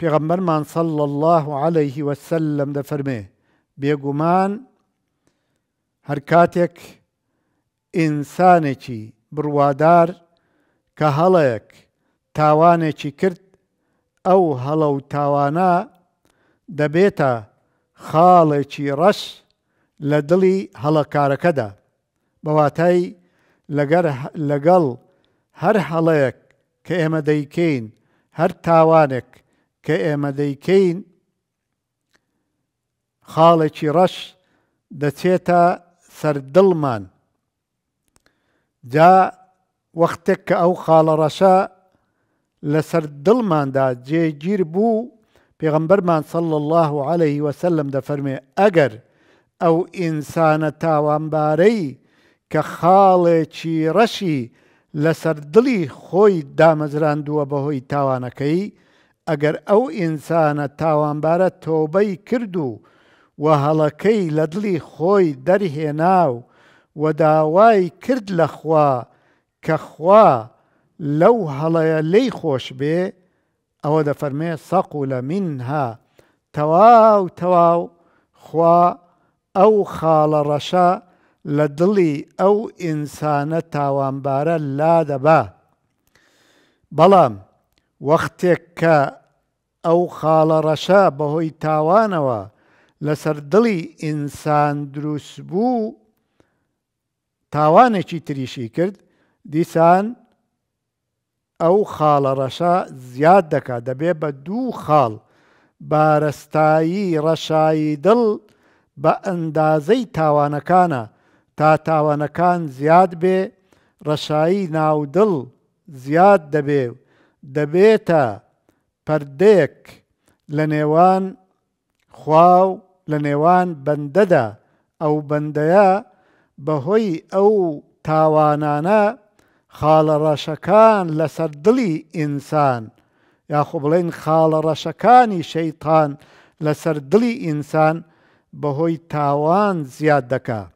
پێغەمبەرمان سەڵ الله و عليهەیهی وەسللم دەفەرمێ بێگومان هەر کاتێک ئینسانێکی بڕوادار کە هەڵەیەک تاوانێکی کرد ئەو هەڵە و تاوانە دەبێتە خاڵێکی ڕەش لە دڵی هەڵەکارەکەدا بەواتای لەگەڵ هەر هەڵەیەک کە ئێمە دەیکەین هەر تاوانێک کە ئێمە دەیکەین خاڵێکی ڕەش دەچێتە سەردڵمان جا وەختێک کە ئەو خاڵە ڕەشە لەسەر دڵماندا جێگیر بوو پێغمبەرمان سەڵ الله عليه وسلم دەفەرمێ ئەگەر ئەو ئینسانە تاوانبارەی کە خاڵێکی ڕەشی لەسەر دڵی خۆی دامەزراندووە بەهۆی تاوانەکەی ئەگەر ئەو ئینسانە تاوانبارە تۆبەی کرد و و هەڵەکەی لە دڵی خۆی دەرهێناو و داوای کرد لە خوا کە خوا لەو هەڵەیە لی خۆش بێ ئەوە دەفەرمێ سەق و لە من ها تەواو تەواو خوا ئەو خاڵە ڕەشە لە دڵی ئەو ئینسانە تاوانبارە لا دەبا بەڵام وەختێک کە ئەو خاڵەڕەشە بەهۆی تاوانەوە لەسەر دڵی ئینسان دروست بوو تاوانێکی تریشی کرد دیسان ئەو خاڵەڕەشە زیاد دەکات دەبێ بە دوو خاڵ بارەستایی ڕەشایی دڵ بە ئەندازەی تاوانەکانە تا تاوانەکان زیاد بێ ڕەشایی ناودڵ زیاد دەبێ و دەبێتە پردێک لە نێوان خواو لە نێوان بەندەدا ئەو بەندەیە بەهۆی ئەو تاوانانە خاڵە ڕەشەکان لەسەر دڵی ئینسان یاخۆ بڵێن خاڵە ڕەشەکانی شەیتان لەسەر دڵی ئینسان بەهۆی تاوان زیاد دەکات.